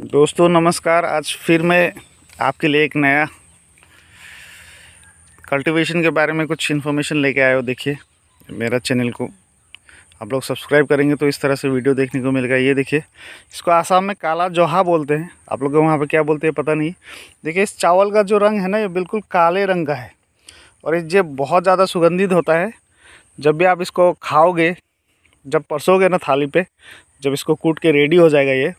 दोस्तों नमस्कार आज फिर मैं आपके लिए एक नया कल्टीवेशन के बारे में कुछ इन्फॉर्मेशन लेके आया हो देखिए मेरा चैनल को आप लोग सब्सक्राइब करेंगे तो इस तरह से वीडियो देखने को मिलेगा ये देखिए इसको आसाम में काला जोहा बोलते हैं आप लोग वहाँ पर क्या बोलते हैं पता नहीं देखिए इस चावल का जो रंग है ना ये बिल्कुल काले रंग का है और ये बहुत ज़्यादा सुगंधित होता है जब भी आप इसको खाओगे जब परसोगे ना थाली पे जब इसको कूट के रेडी हो जाएगा ये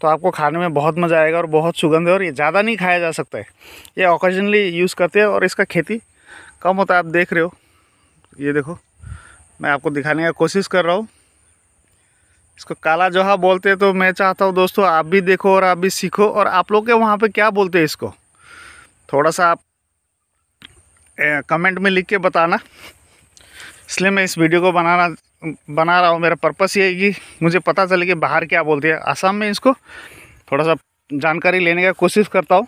तो आपको खाने में बहुत मज़ा आएगा और बहुत सुगंध है और ये ज़्यादा नहीं खाया जा सकता है ये ऑकेजनली यूज़ करते हैं और इसका खेती कम होता है आप देख रहे हो ये देखो मैं आपको दिखाने का कोशिश कर रहा हूँ इसको काला जोहा बोलते हैं तो मैं चाहता हूँ दोस्तों आप भी देखो और आप भी सीखो और आप लोग के वहाँ पर क्या बोलते हैं इसको थोड़ा सा आप ए, कमेंट में लिख के बताना इसलिए मैं इस वीडियो को बनाना बना रहा हूँ मेरा पर्पस ये है कि मुझे पता चले कि बाहर क्या बोलते हैं आसाम में इसको थोड़ा सा जानकारी लेने का कोशिश करता हूँ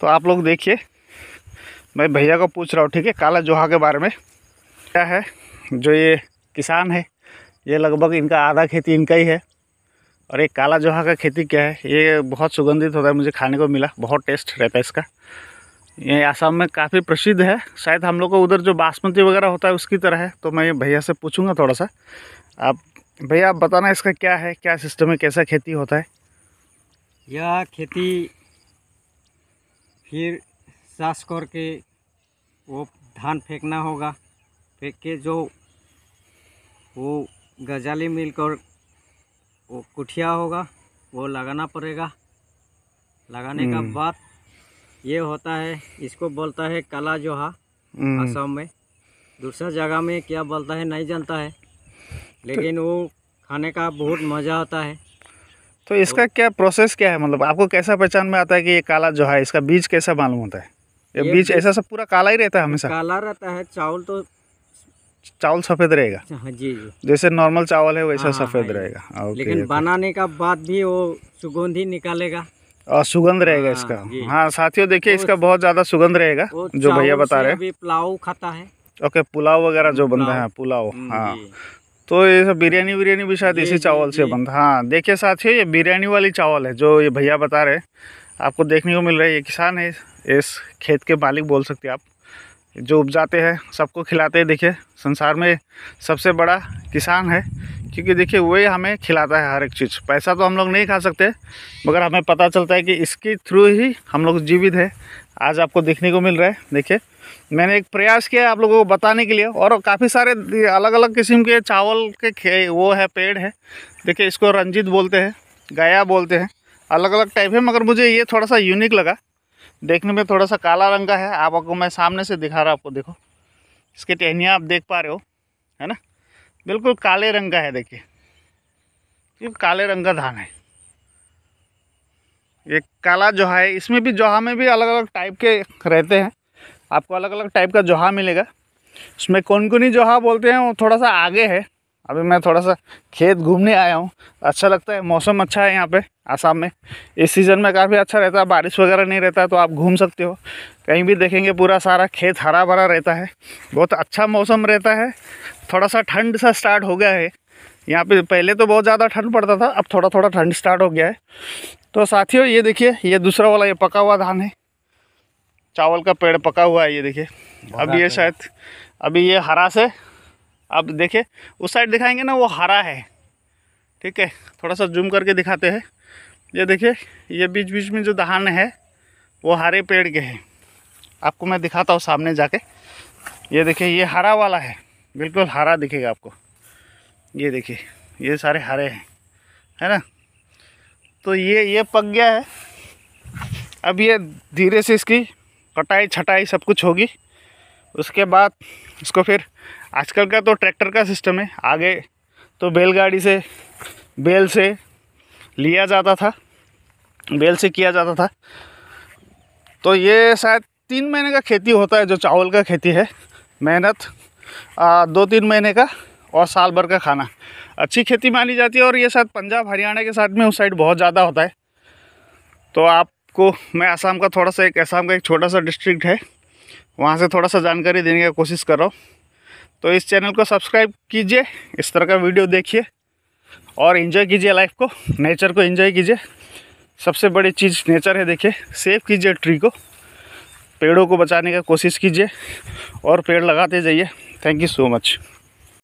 तो आप लोग देखिए मैं भैया को पूछ रहा हूँ ठीक है काला जोहा के बारे में क्या है जो ये किसान है ये लगभग इनका आधा खेती इनका ही है और एक काला जोहा का खेती क्या है ये बहुत सुगंधित होता है मुझे खाने को मिला बहुत टेस्ट रहता है इसका ये आसाम में काफ़ी प्रसिद्ध है शायद हम लोग को उधर जो बासमती वगैरह होता है उसकी तरह है तो मैं भैया से पूछूंगा थोड़ा सा आप भैया आप बताना इसका क्या है क्या सिस्टम है कैसा खेती होता है यह खेती फिर सास करके वो धान फेंकना होगा फेंक के जो वो गजाली मिलकर वो कुठिया होगा वो लगाना पड़ेगा लगाने का हम्म। बाद ये होता है इसको बोलता है कला जोहा असम हम्म। में दूसरा जगह में क्या बोलता है नहीं जानता है लेकिन तो, वो खाने का बहुत मज़ा आता है तो इसका तो, क्या प्रोसेस क्या है मतलब आपको कैसा पहचान में आता है कि ये काला जोहा है इसका बीज कैसा मालूम होता है ये, बीज ऐसा सब पूरा काला ही रहता है हमेशा काला रहता है चावल तो चावल सफ़ेद रहेगा हाँ जी जी जैसे नॉर्मल चावल है वैसा हाँ, हाँ, सफ़ेद हाँ, रहेगा लेकिन बनाने का बाद भी वो सुगंधी निकालेगा और सुगंध रहेगा हाँ, इसका हाँ साथियों देखिए इसका बहुत ज़्यादा सुगंध रहेगा जो भैया बता रहे हैं पुलाव खाता है ओके पुलाव वगैरह जो बनता है पुलाव हाँ, हम्म, हाँ। तो ये सब बिरयानी बिरयानी भी शायद इसी चावल से बनता हाँ देखिए साथियों ये बिरयानी वाली चावल है जो ये भैया बता रहे आपको देखने को मिल रहा है ये किसान है इस खेत के मालिक बोल सकते आप जो उपजाते हैं सबको खिलाते हैं देखिए संसार में सबसे बड़ा किसान है क्योंकि देखिए वही हमें खिलाता है हर एक चीज़ पैसा तो हम लोग नहीं खा सकते मगर हमें पता चलता है कि इसके थ्रू ही हम लोग जीवित है आज आपको देखने को मिल रहा है देखिए मैंने एक प्रयास किया आप लोगों को बताने के लिए और काफ़ी सारे अलग अलग किस्म के चावल के खे वो है पेड़ है देखिए इसको रंजित बोलते हैं गया बोलते हैं अलग अलग टाइप है मगर मुझे ये थोड़ा सा यूनिक लगा देखने में थोड़ा सा काला रंग का है आपको मैं सामने से दिखा रहा हूँ आपको देखो इसके टहनियाँ आप देख पा रहे हो है ना बिल्कुल काले रंग का है देखिए काले रंग का धान है ये काला जोहा है इसमें भी जोहा में भी अलग अलग टाइप के रहते हैं आपको अलग अलग टाइप का जोहा मिलेगा इसमें कौन कौन ही जोहा बोलते हैं वो थोड़ा सा आगे है अभी मैं थोड़ा सा खेत घूमने आया हूँ अच्छा लगता है मौसम अच्छा है यहाँ पे आसाम में इस सीज़न में काफ़ी अच्छा रहता है बारिश वगैरह नहीं रहता है तो आप घूम सकते हो कहीं भी देखेंगे पूरा सारा खेत हरा भरा रहता है बहुत अच्छा मौसम रहता है थोड़ा सा ठंड सा स्टार्ट हो गया है यहाँ पे पहले तो बहुत ज़्यादा ठंड पड़ता था अब थोड़ा थोड़ा ठंड स्टार्ट हो गया है तो साथियों ये देखिए ये दूसरा वाला ये पका हुआ धान है चावल का पेड़ पका हुआ है ये देखिए अब ये अच्छा शायद अभी ये हरा से आप देखिए उस साइड दिखाएंगे ना वो हरा है ठीक है थोड़ा सा जूम करके दिखाते हैं ये देखिए ये बीच बीच में जो दहान है वो हरे पेड़ के हैं आपको मैं दिखाता हूँ सामने जाके ये देखिए ये हरा वाला है बिल्कुल हरा दिखेगा आपको ये देखिए ये सारे हरे हैं है ना तो ये ये पक गया है अब ये धीरे से इसकी कटाई छटाई सब कुछ होगी उसके बाद उसको फिर आजकल का तो ट्रैक्टर का सिस्टम है आगे तो बैलगाड़ी से बेल से लिया जाता था बेल से किया जाता था तो ये शायद तीन महीने का खेती होता है जो चावल का खेती है मेहनत दो तीन महीने का और साल भर का खाना अच्छी खेती मानी जाती है और ये शायद पंजाब हरियाणा के साथ में उस साइड बहुत ज़्यादा होता है तो आपको मैं आसाम का थोड़ा सा एक आसाम का एक छोटा सा डिस्ट्रिक्ट है वहाँ से थोड़ा सा जानकारी देने की कोशिश कर रहा हूँ तो इस चैनल को सब्सक्राइब कीजिए इस तरह का वीडियो देखिए और इन्जॉय कीजिए लाइफ को नेचर को इन्जॉय कीजिए सबसे बड़ी चीज़ नेचर है देखिए सेव कीजिए ट्री को पेड़ों को बचाने का कोशिश कीजिए और पेड़ लगाते जाइए थैंक यू सो मच